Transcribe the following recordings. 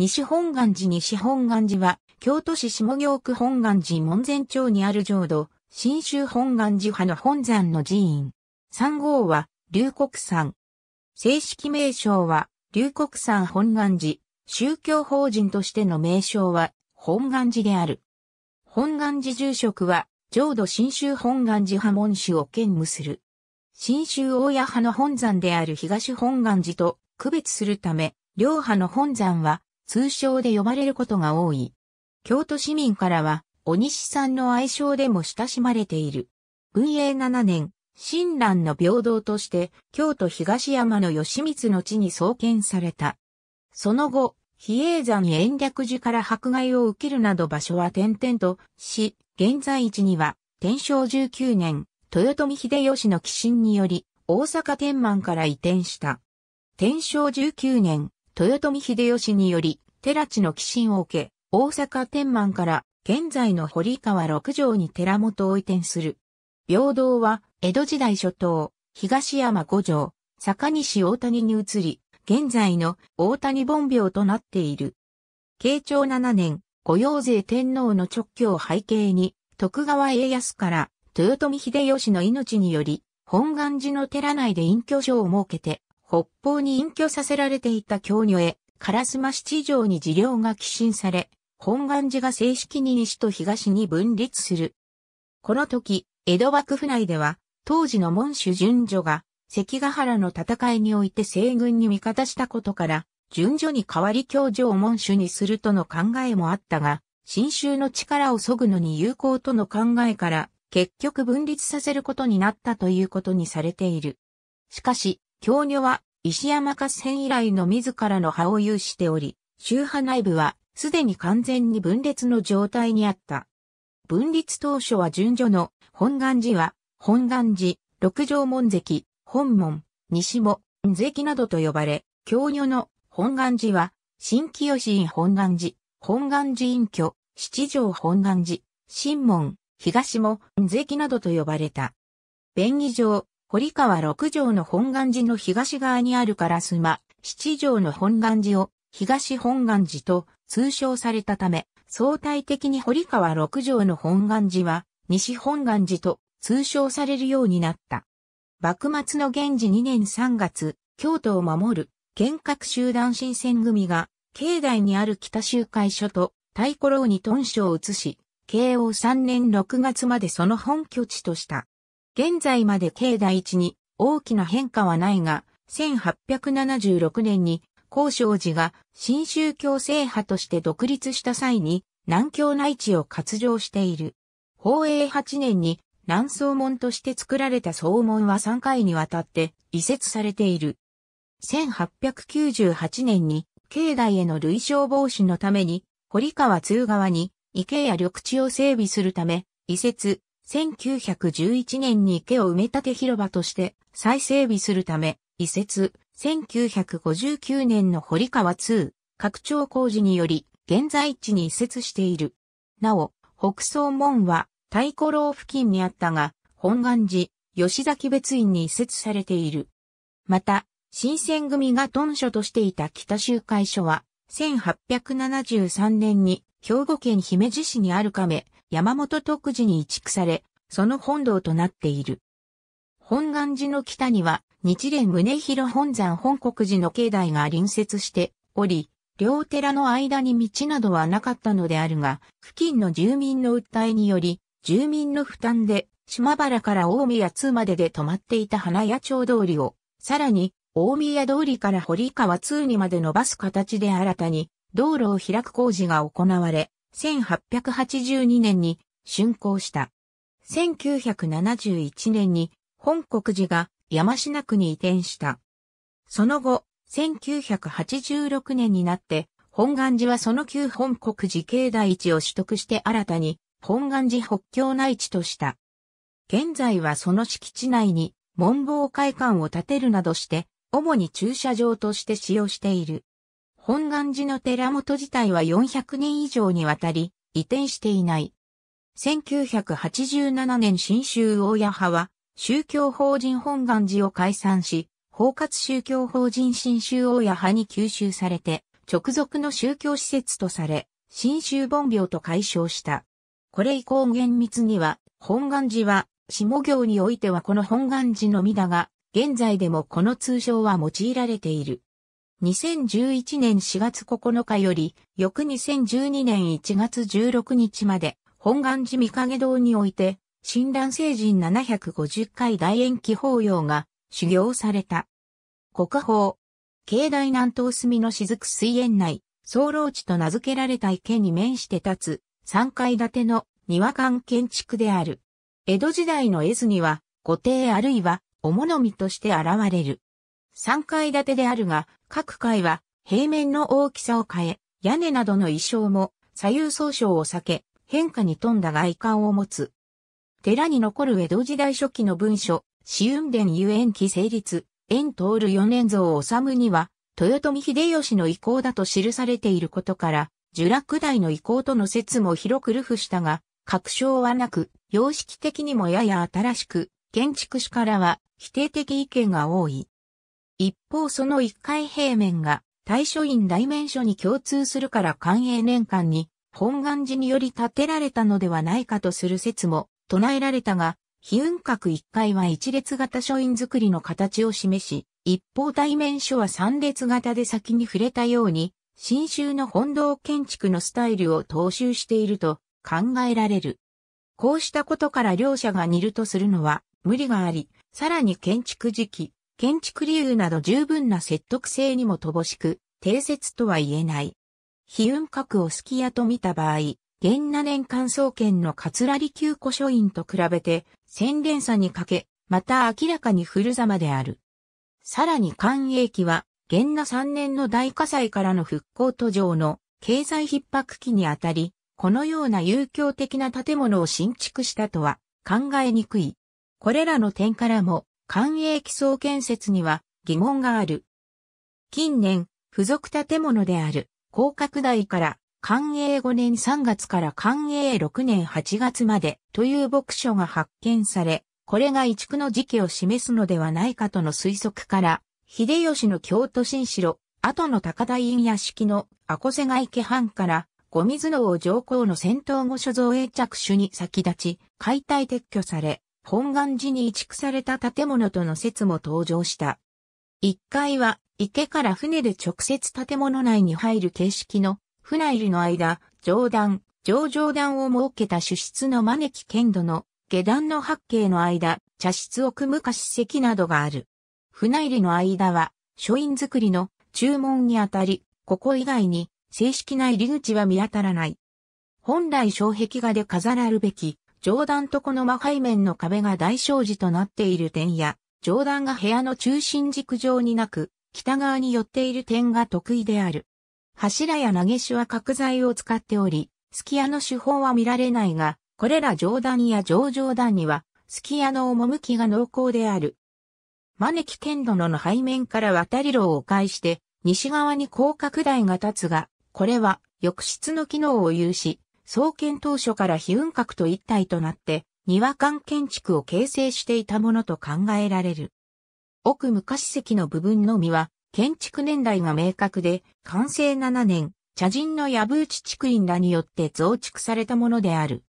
西本願寺西本願寺は、京都市下京区本願寺門前町にある浄土、新州本願寺派の本山の寺院。三号は、龍谷山。正式名称は、龍谷山本願寺。宗教法人としての名称は、本願寺である。本願寺住職は、浄土新州本願寺派門主を兼務する。新州大谷派の本山である東本願寺と区別するため、両派の本山は通称で呼ばれることが多い。京都市民からは、お西さんの愛称でも親しまれている。運営7年、親鸞の平等として、京都東山の吉光の地に創建された。その後、比叡山延暦寺から迫害を受けるなど場所は転々とし、現在地には、天正19年、豊臣秀吉の寄進により、大阪天満から移転した。天正19年、豊臣秀吉により、寺地の寄進を受け、大阪天満から現在の堀川六条に寺本を移転する。平等は江戸時代初頭、東山五条、坂西大谷に移り、現在の大谷本廟となっている。慶長7年、御用税天皇の直居を背景に、徳川家康から豊臣秀吉の命により、本願寺の寺内で隠居所を設けて、北方に隠居させられていた京女へ、烏丸七条に治療が寄進され、本願寺が正式に西と東に分立する。この時、江戸幕府内では、当時の門主順序が、関ヶ原の戦いにおいて西軍に味方したことから、順序に代わり教授を門主にするとの考えもあったが、新州の力を削ぐのに有効との考えから、結局分立させることになったということにされている。しかし、京女は石山合戦以来の自らの派を有しており、宗派内部はすでに完全に分裂の状態にあった。分立当初は順序の本願寺は本願寺、六条門関、本門、西門、関などと呼ばれ、京女の本願寺は新清寺院本願寺、本願寺院居、七条本願寺、新門、東門、関などと呼ばれた。便宜上、堀川六条の本願寺の東側にある烏丸、七条の本願寺を東本願寺と通称されたため、相対的に堀川六条の本願寺は西本願寺と通称されるようになった。幕末の元治2年3月、京都を守る、厳格集団新選組が、境内にある北集会所と、太鼓楼に屯所を移し、慶応3年6月までその本拠地とした。現在まで境内地に大きな変化はないが、1876年に高尚寺が新宗教制派として独立した際に南京内地を割上している。宝永8年に南宗門として作られた宗門は3回にわたって移設されている。1898年に境内への類章防止のために堀川通側に池や緑地を整備するため移設、1911年に池を埋め立て広場として再整備するため、移設、1959年の堀川2拡張工事により、現在地に移設している。なお、北総門は、太鼓楼付近にあったが、本願寺、吉崎別院に移設されている。また、新選組が屯所としていた北集会所は、1873年に兵庫県姫路市にあるめ、山本徳寺に移築され、その本堂となっている。本願寺の北には、日蓮宗広本山本国寺の境内が隣接しており、両寺の間に道などはなかったのであるが、付近の住民の訴えにより、住民の負担で、島原から大宮通までで止まっていた花屋町通りを、さらに、大宮通りから堀川通にまで伸ばす形で新たに、道路を開く工事が行われ、1882年に竣工した。1971年に本国寺が山科区に移転した。その後、1986年になって本願寺はその旧本国寺境内地を取得して新たに本願寺北境内地とした。現在はその敷地内に文房会館を建てるなどして、主に駐車場として使用している。本願寺の寺元自体は400年以上にわたり移転していない。1987年新州大谷派は宗教法人本願寺を解散し、包括宗教法人新州大谷派に吸収されて、直属の宗教施設とされ、新州本病と解消した。これ以降厳密には、本願寺は、下行においてはこの本願寺のみだが、現在でもこの通称は用いられている。2011年4月9日より、翌2012年1月16日まで、本願寺三影堂において、新蘭聖人750回大延期法要が修行された。国宝、境内南東隅の雫水園内、総老地と名付けられた池に面して立つ、3階建ての庭館建築である。江戸時代の絵図には、御邸あるいは、お物見として現れる。3階建てであるが、各階は平面の大きさを変え、屋根などの衣装も左右総称を避け、変化に富んだ外観を持つ。寺に残る江戸時代初期の文書、紫雲殿遊園期成立、円通る四年像治むには、豊臣秀吉の意向だと記されていることから、呪落代の意向との説も広く流布したが、確証はなく、様式的にもやや新しく、建築士からは否定的意見が多い。一方その一回平面が大書院大面書に共通するから寛永年間に本願寺により建てられたのではないかとする説も唱えられたが、非雲閣一階は一列型書院作りの形を示し、一方対面書は三列型で先に触れたように、新州の本堂建築のスタイルを踏襲していると考えられる。こうしたことから両者が似るとするのは無理があり、さらに建築時期、建築理由など十分な説得性にも乏しく、定説とは言えない。飛雲閣をすき家と見た場合、現那年間総研の桂利休古書院と比べて、洗練さに欠け、また明らかに古様である。さらに関永期は、現那3年の大火災からの復興途上の経済逼迫期にあたり、このような遊興的な建物を新築したとは考えにくい。これらの点からも、官営基礎建設には疑問がある。近年、付属建物である、高角台から官営5年3月から官営6年8月までという牧書が発見され、これが移築の時期を示すのではないかとの推測から、秀吉の京都新城、後の高台院屋敷の阿古瀬ガ池藩から、ゴ水の王上皇の戦闘後所蔵へ着手に先立ち、解体撤去され、本願寺に移築された建物との説も登場した。1階は池から船で直接建物内に入る形式の船入りの間、上段、上上段を設けた主室の招き剣土の下段の八景の間、茶室を組む貸席などがある。船入りの間は書院作りの注文にあたり、ここ以外に正式な入り口は見当たらない。本来障壁画で飾らるべき上段とこの真背面の壁が大障子となっている点や、上段が部屋の中心軸上になく、北側に寄っている点が得意である。柱や投げ手は角材を使っており、すきの手法は見られないが、これら上段や上上段には、すき家の趣が濃厚である。招き剣殿の背面から渡り路を迂回して、西側に広角台が立つが、これは、浴室の機能を有し、創建当初から非雲閣と一体となって、庭館建築を形成していたものと考えられる。奥昔席の部分のみは、建築年代が明確で、完成7年、茶人の藪内地区院らによって増築されたものである。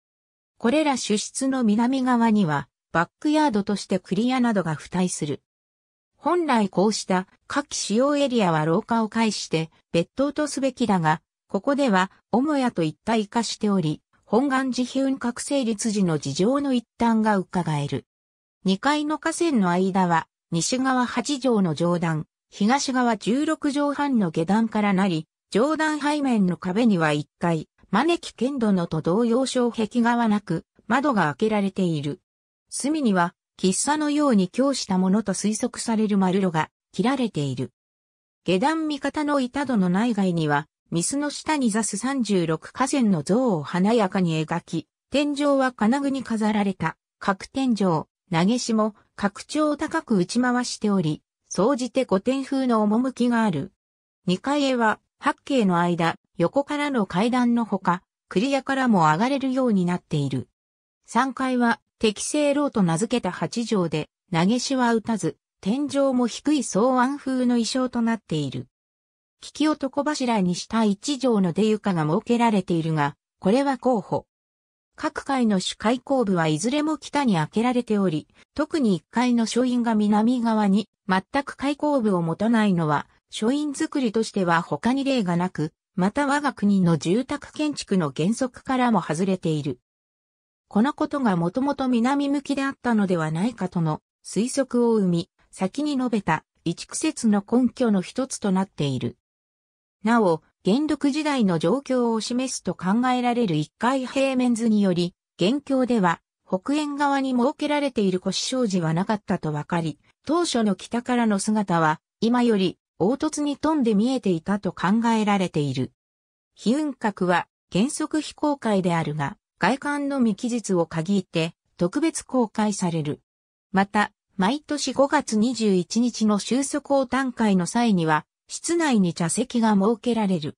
これら主室の南側には、バックヤードとしてクリアなどが付帯する。本来こうした下記使用エリアは廊下を介して別途とすべきだが、ここでは、母屋と一体化しており、本願寺ヒ覚醒率時の事情の一端が伺える。二階の河川の間は、西側八条の上段、東側十六条半の下段からなり、上段背面の壁には一階、招き剣殿と同様障壁画はなく、窓が開けられている。隅には、喫茶のように供したものと推測される丸路が切られている。下段味方の板戸の内外には、ミスの下に座す36河川の像を華やかに描き、天井は金具に飾られた、角天井、投げしも、拡張を高く打ち回しており、総じて古典風の趣がある。2階へは、八景の間、横からの階段のほか、クリアからも上がれるようになっている。3階は、適正楼と名付けた八畳で、投げしは打たず、天井も低い草案風の衣装となっている。聞き男柱にした一条の出床が設けられているが、これは候補。各階の主開口部はいずれも北に開けられており、特に1階の書院が南側に全く開口部を持たないのは、書院作りとしては他に例がなく、また我が国の住宅建築の原則からも外れている。このことがもともと南向きであったのではないかとの推測を生み、先に述べた一区説の根拠の一つとなっている。なお、元禄時代の状況を示すと考えられる一回平面図により、元凶では北縁側に設けられている腰障子はなかったと分かり、当初の北からの姿は今より凹凸に富んで見えていたと考えられている。飛雲閣は原則非公開であるが、外観の未記述を限って特別公開される。また、毎年5月21日の収束を短会の際には、室内に茶席が設けられる。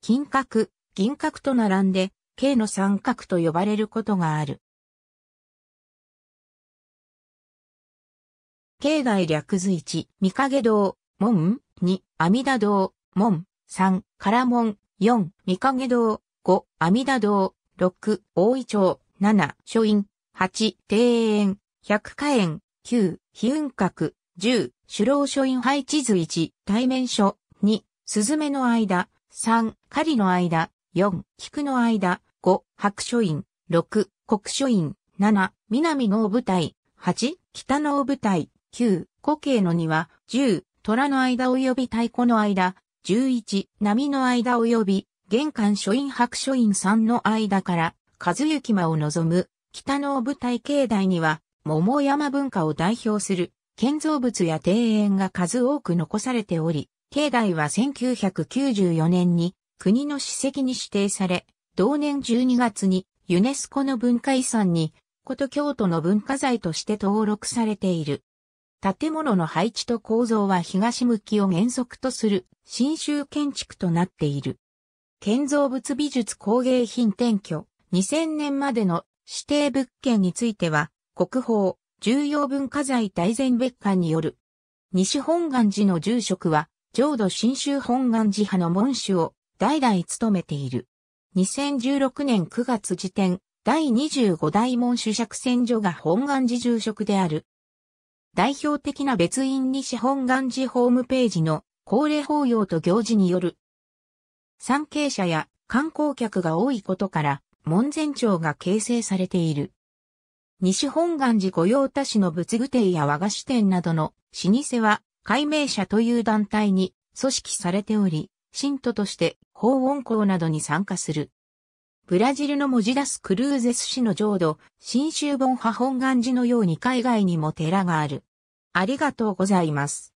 金閣、銀閣と並んで、K の三角と呼ばれることがある。境内略図1、三影堂、門、2、阿弥陀堂、門、3、唐門、4、三影堂、5、阿弥陀堂、6、大井町、7、書院、8、庭園、100花園、9、飛雲閣、10、首老書院配置図1、対面書2、スズメの間3、狩りの間4、菊の間5、白書院6、国書院7、南の部隊8、北の部隊9、古径の庭10、虎の間及び太鼓の間11、波の間及び玄関書院白書院3の間から和幸間を望む北の部隊境内には桃山文化を代表する建造物や庭園が数多く残されており、境内は1994年に国の史跡に指定され、同年12月にユネスコの文化遺産に、こと京都の文化財として登録されている。建物の配置と構造は東向きを原則とする新州建築となっている。建造物美術工芸品転居2000年までの指定物件については国宝、重要文化財大善別館による。西本願寺の住職は、浄土真宗本願寺派の門主を代々務めている。2016年9月時点、第25代門主釈選所が本願寺住職である。代表的な別院西本願寺ホームページの恒例法要と行事による。参詣者や観光客が多いことから、門前町が形成されている。西本願寺御用達の仏具店や和菓子店などの老舗は解明者という団体に組織されており、信徒として法音校などに参加する。ブラジルの文字出すクルーゼス市の浄土、新州本派本願寺のように海外にも寺がある。ありがとうございます。